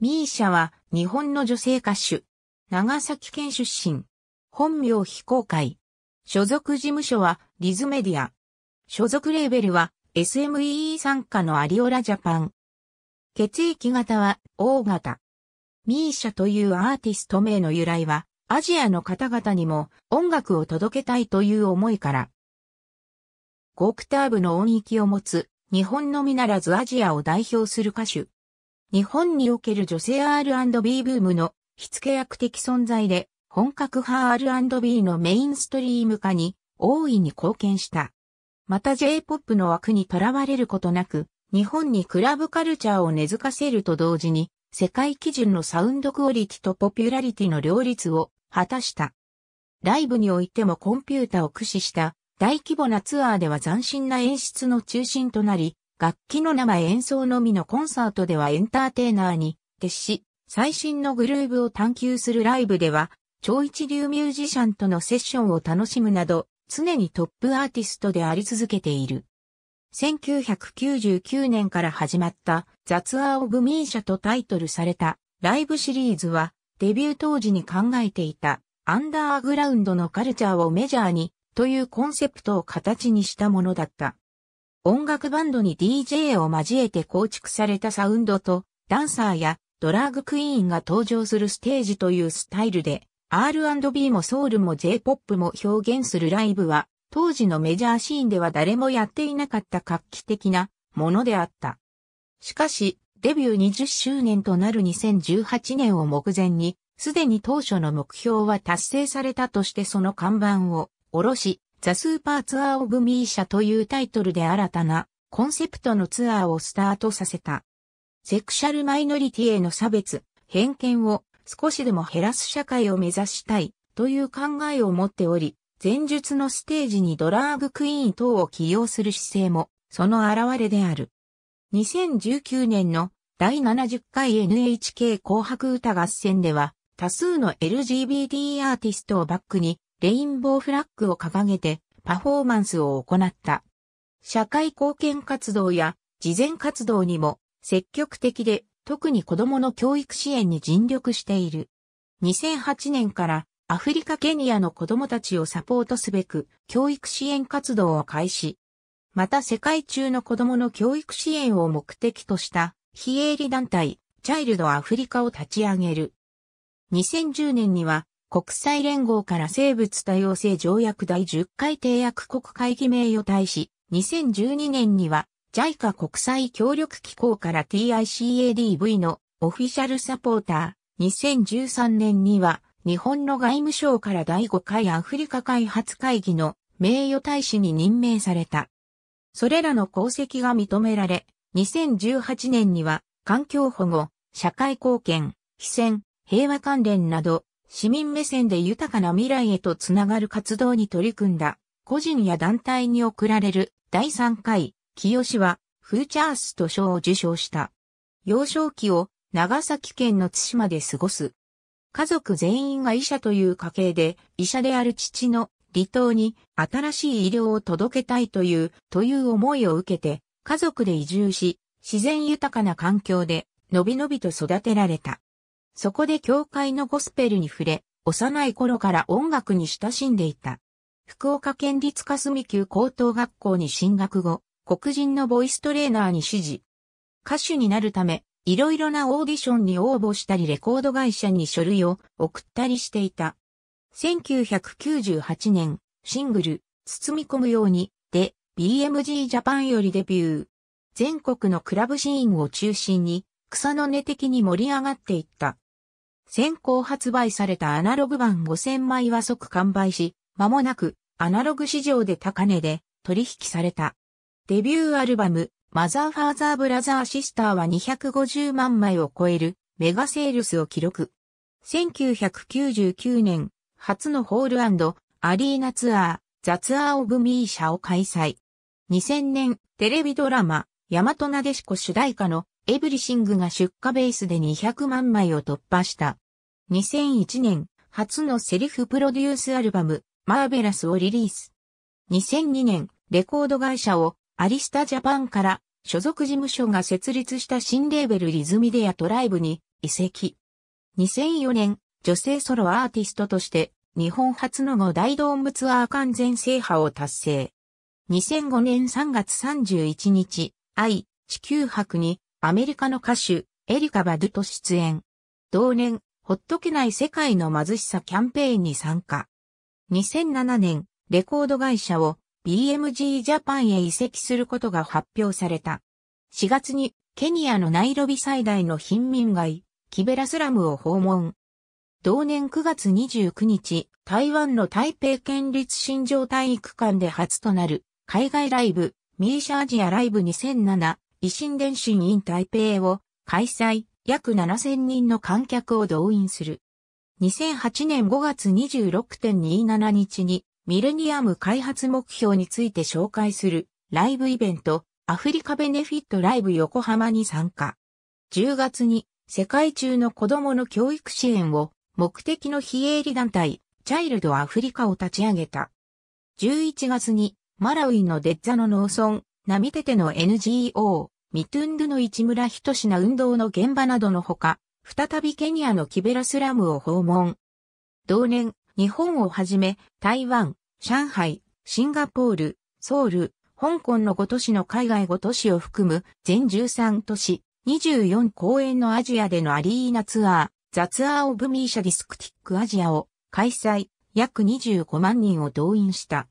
ミーシャは日本の女性歌手。長崎県出身。本名非公開。所属事務所はリズメディア。所属レーベルは s m e 参加のアリオラジャパン。血液型は O 型。ミーシャというアーティスト名の由来はアジアの方々にも音楽を届けたいという思いから。5オクターブの音域を持つ日本のみならずアジアを代表する歌手。日本における女性 R&B ブームの火付け役的存在で本格派 R&B のメインストリーム化に大いに貢献した。また J-POP の枠にとらわれることなく、日本にクラブカルチャーを根付かせると同時に、世界基準のサウンドクオリティとポピュラリティの両立を果たした。ライブにおいてもコンピュータを駆使した大規模なツアーでは斬新な演出の中心となり、楽器の生演奏のみのコンサートではエンターテイナーに徹し、最新のグルーブを探求するライブでは、超一流ミュージシャンとのセッションを楽しむなど、常にトップアーティストであり続けている。1999年から始まった雑アオブミーシャとタイトルされたライブシリーズはデビュー当時に考えていたアンダーグラウンドのカルチャーをメジャーにというコンセプトを形にしたものだった。音楽バンドに DJ を交えて構築されたサウンドと、ダンサーやドラァグクイーンが登場するステージというスタイルで、R&B もソウルも J-POP も表現するライブは、当時のメジャーシーンでは誰もやっていなかった画期的なものであった。しかし、デビュー20周年となる2018年を目前に、すでに当初の目標は達成されたとしてその看板を下ろし、ザ・スーパーツアー・オブ・ミーシャというタイトルで新たなコンセプトのツアーをスタートさせた。セクシャルマイノリティへの差別、偏見を少しでも減らす社会を目指したいという考えを持っており、前述のステージにドラァグクイーン等を起用する姿勢もその現れである。2019年の第70回 NHK 紅白歌合戦では多数の LGBT アーティストをバックにレインボーフラッグを掲げてパフォーマンスを行った。社会貢献活動や事前活動にも積極的で特に子供の教育支援に尽力している。2008年からアフリカケニアの子供たちをサポートすべく教育支援活動を開始。また世界中の子供の教育支援を目的とした非営利団体チャイルドアフリカを立ち上げる。2010年には国際連合から生物多様性条約第10回締約国会議名誉大使、2012年には JICA 国際協力機構から TICADV のオフィシャルサポーター、2013年には日本の外務省から第5回アフリカ開発会議の名誉大使に任命された。それらの功績が認められ、2018年には環境保護、社会貢献、非戦、平和関連など市民目線で豊かな未来へとつながる活動に取り組んだ、個人や団体に贈られる第3回、清志は、フューチャースと賞を受賞した。幼少期を長崎県の津島で過ごす。家族全員が医者という家系で、医者である父の離島に新しい医療を届けたいという、という思いを受けて、家族で移住し、自然豊かな環境で、のびのびと育てられた。そこで教会のゴスペルに触れ、幼い頃から音楽に親しんでいた。福岡県立霞級高等学校に進学後、黒人のボイストレーナーに指示。歌手になるため、いろいろなオーディションに応募したりレコード会社に書類を送ったりしていた。1998年、シングル、包み込むように、で、BMG ジャパンよりデビュー。全国のクラブシーンを中心に、草の根的に盛り上がっていった。先行発売されたアナログ版5000枚は即完売し、間もなくアナログ市場で高値で取引された。デビューアルバム、マザーファーザーブラザーシスターは250万枚を超えるメガセールスを記録。1999年、初のホールアリーナツアー、ザツアーオブミーシャを開催。2000年、テレビドラマ、ヤマトナデシコ主題歌のエブリシングが出荷ベースで200万枚を突破した。2001年、初のセリフプロデュースアルバム、マーベラスをリリース。2002年、レコード会社をアリスタジャパンから所属事務所が設立した新レーベルリズミデアトライブに移籍。2004年、女性ソロアーティストとして日本初の5大ドームツアー完全制覇を達成。2005年3月31日、愛、地球博にアメリカの歌手、エリカ・バドゥと出演。同年、ほっとけない世界の貧しさキャンペーンに参加。2007年、レコード会社を BMG ジャパンへ移籍することが発表された。4月に、ケニアのナイロビ最大の貧民街、キベラスラムを訪問。同年9月29日、台湾の台北県立新庄体育館で初となる、海外ライブ、ミーシャアジアライブ2007維新伝心 in 台北を開催、約7000人の観客を動員する。2008年5月26.27日にミレニアム開発目標について紹介するライブイベントアフリカベネフィットライブ横浜に参加。10月に世界中の子供の教育支援を目的の非営利団体チャイルドアフリカを立ち上げた。11月にマラウイのデッザの農村ミテての NGO、ミトゥンドゥの市村人品運動の現場などのほか、再びケニアのキベラスラムを訪問。同年、日本をはじめ、台湾、上海、シンガポール、ソウル、香港の5都市の海外5都市を含む全13都市、24公演のアジアでのアリーナツアー、ザツアーオブミーシャディスクティックアジアを開催、約25万人を動員した。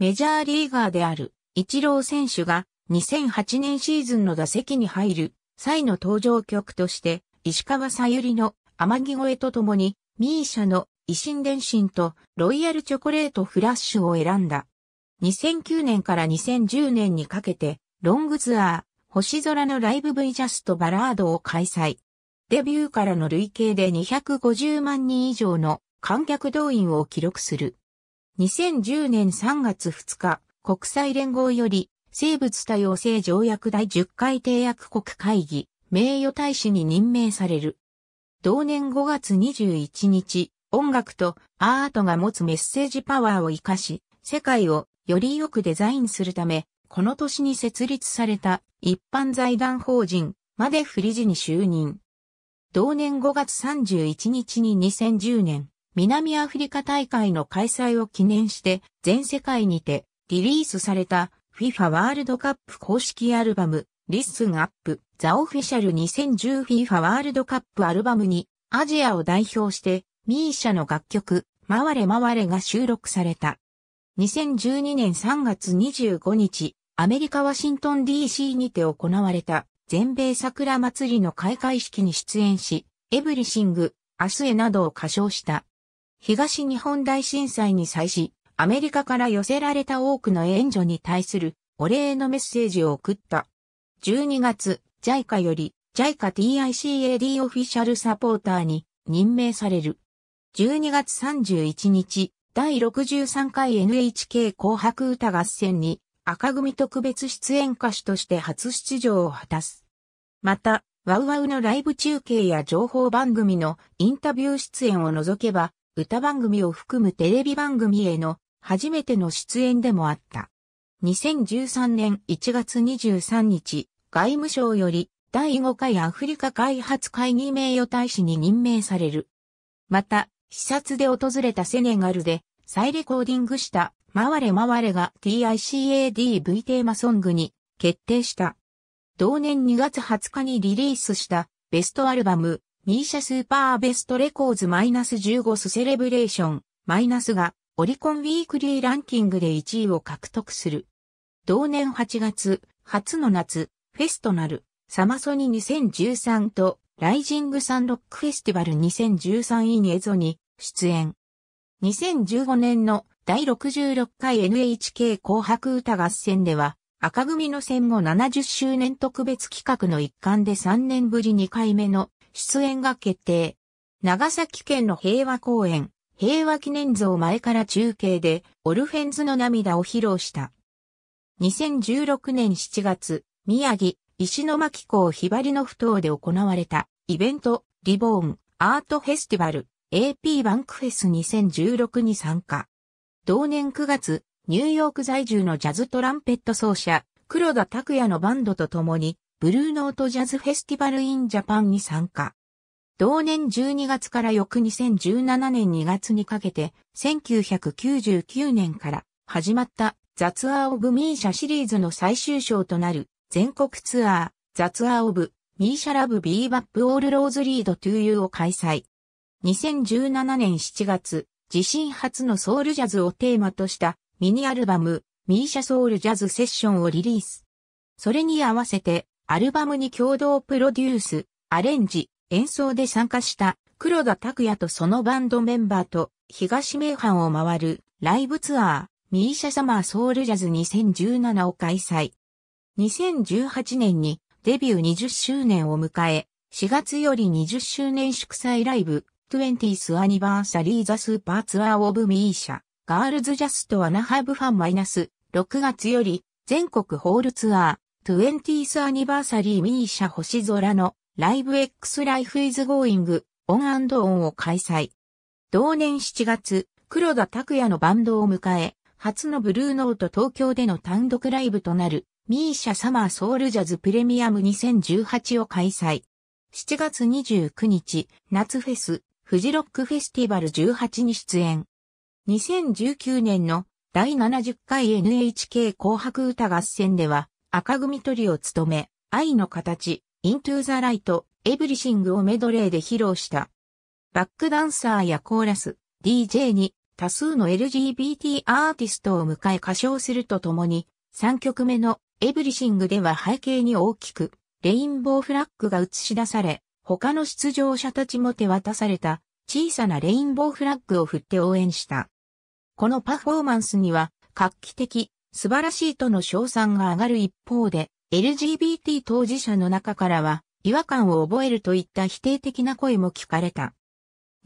メジャーリーガーである一郎選手が2008年シーズンの打席に入る際の登場曲として、石川さゆりの天城越えとともに、ミーシャの維新伝心とロイヤルチョコレートフラッシュを選んだ。2009年から2010年にかけて、ロングツアー、星空のライブ V ジャストバラードを開催。デビューからの累計で250万人以上の観客動員を記録する。2010年3月2日、国際連合より、生物多様性条約第10回締約国会議、名誉大使に任命される。同年5月21日、音楽とアートが持つメッセージパワーを活かし、世界をよりよくデザインするため、この年に設立された一般財団法人までフリジに就任。同年5月31日に2010年、南アフリカ大会の開催を記念して、全世界にてリリースされた FIFA ワールドカップ公式アルバム、リッスンアップ、ザオフィシャル 2010FIFA ワールドカップアルバムに、アジアを代表して、ミーシャの楽曲、回れ回れが収録された。2012年3月25日、アメリカ・ワシントン DC にて行われた全米桜祭りの開会式に出演し、エブリシング、明日へなどを歌唱した。東日本大震災に際し、アメリカから寄せられた多くの援助に対するお礼のメッセージを送った。12月、JICA より JICA-TICAD オフィシャルサポーターに任命される。12月31日、第63回 NHK 紅白歌合戦に赤組特別出演歌手として初出場を果たす。また、ワウワウのライブ中継や情報番組のインタビュー出演を除けば、歌番組を含むテレビ番組への初めての出演でもあった。2013年1月23日、外務省より第5回アフリカ開発会議名誉大使に任命される。また、視察で訪れたセネガルで再レコーディングした回れ回れが TICADV テーマソングに決定した。同年2月20日にリリースしたベストアルバムミーシャスーパーベストレコーズ -15 スセレブレーションマイナスがオリコンウィークリーランキングで1位を獲得する。同年8月、初の夏、フェスとなる、サマソニ2013と、ライジングサンロックフェスティバル2013インエゾに出演。2015年の第66回 NHK 紅白歌合戦では、赤組の戦後70周年特別企画の一環で3年ぶり2回目の出演が決定。長崎県の平和公園、平和記念像前から中継で、オルフェンズの涙を披露した。2016年7月、宮城、石巻港ひばりの不頭で行われた、イベント、リボーン、アートフェスティバル、AP バンクフェス2016に参加。同年9月、ニューヨーク在住のジャズトランペット奏者、黒田拓也のバンドと共に、ブルーノートジャズフェスティバルインジャパンに参加。同年12月から翌2017年2月にかけて、1999年から始まったザツアーオブミーシャシリーズの最終章となる全国ツアーザツアーオブミーシャラブビーバップオールローズリードトゥーユーを開催。2017年7月、自身初のソウルジャズをテーマとしたミニアルバムミーシャソウルジャズセッションをリリース。それに合わせてアルバムに共同プロデュース、アレンジ、演奏で参加した黒田拓也とそのバンドメンバーと東名阪を回るライブツアーミーシャサマーソウルジャズ2017を開催。2018年にデビュー20周年を迎え、4月より20周年祝祭ライブ 20th Anniversary The Super Tour of Misha ガールズジャストアナハブファンマイナス6月より全国ホールツアー 20th Anniversary Misha 星空のライブ X Life is Going On On を開催。同年7月、黒田拓也のバンドを迎え、初のブルーノート東京での単独ライブとなる、ミーシャサマーソウルジャズプレミアム2018を開催。7月29日、夏フェス、フジロックフェスティバル18に出演。2019年の第70回 NHK 紅白歌合戦では赤組トリを務め、愛の形、Into the Light、Everything をメドレーで披露した。バックダンサーやコーラス、DJ に多数の LGBT アーティストを迎え歌唱するとともに、3曲目のエブリシングでは背景に大きく、レインボーフラッグが映し出され、他の出場者たちも手渡された小さなレインボーフラッグを振って応援した。このパフォーマンスには画期的、素晴らしいとの称賛が上がる一方で、LGBT 当事者の中からは違和感を覚えるといった否定的な声も聞かれた。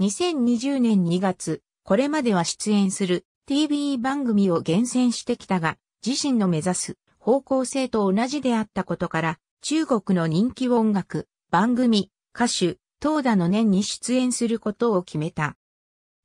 2020年2月、これまでは出演する TV 番組を厳選してきたが、自身の目指す方向性と同じであったことから、中国の人気音楽、番組、歌手、東田の年に出演することを決めた。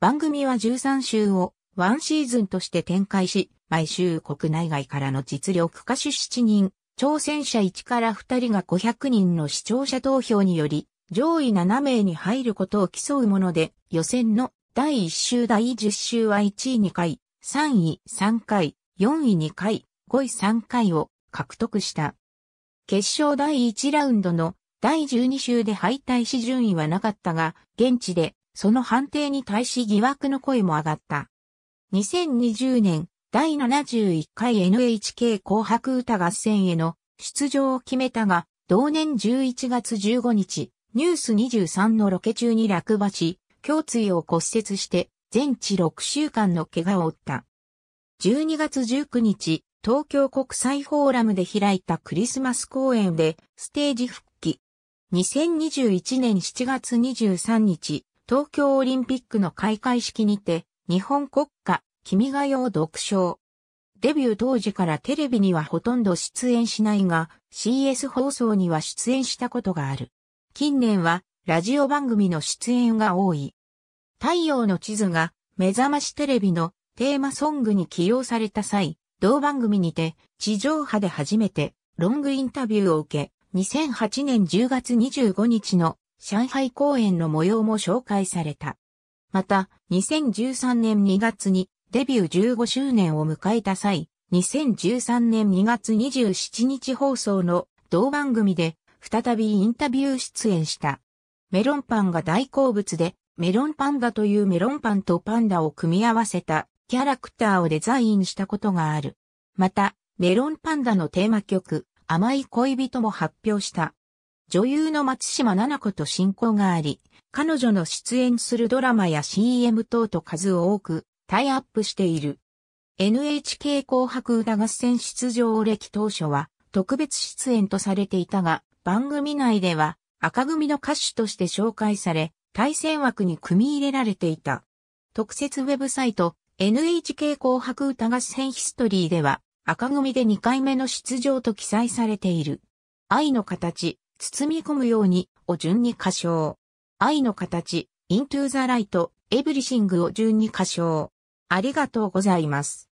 番組は13週をワンシーズンとして展開し、毎週国内外からの実力歌手7人、挑戦者1から2人が500人の視聴者投票により、上位7名に入ることを競うもので、予選の第1週第10週は1位2回、3位3回、4位2回、5位3回を獲得した。決勝第1ラウンドの第12週で敗退し順位はなかったが、現地でその判定に対し疑惑の声も上がった。2020年第71回 NHK 紅白歌合戦への出場を決めたが、同年11月15日、ニュース23のロケ中に落馬し、胸椎を骨折して、全治6週間の怪我を負った。12月19日、東京国際フォーラムで開いたクリスマス公演でステージ復帰。2021年7月23日、東京オリンピックの開会式にて、日本国家、君が代読書。デビュー当時からテレビにはほとんど出演しないが、CS 放送には出演したことがある。近年は、ラジオ番組の出演が多い。太陽の地図が、目覚ましテレビのテーマソングに起用された際、同番組にて、地上波で初めて、ロングインタビューを受け、2008年10月25日の上海公演の模様も紹介された。また、2013年2月にデビュー15周年を迎えた際、2013年2月27日放送の同番組で再びインタビュー出演した。メロンパンが大好物で、メロンパンダというメロンパンとパンダを組み合わせたキャラクターをデザインしたことがある。また、メロンパンダのテーマ曲、甘い恋人も発表した。女優の松島奈々子と親交があり、彼女の出演するドラマや CM 等と数多くタイアップしている。NHK 紅白歌合戦出場歴当初は特別出演とされていたが、番組内では赤組の歌手として紹介され、対戦枠に組み入れられていた。特設ウェブサイト NHK 紅白歌合戦ヒストリーでは赤組で2回目の出場と記載されている。愛の形、包み込むようにを順に歌唱。愛の形、イントゥーザライト、エブリシングを順に歌唱。ありがとうございます。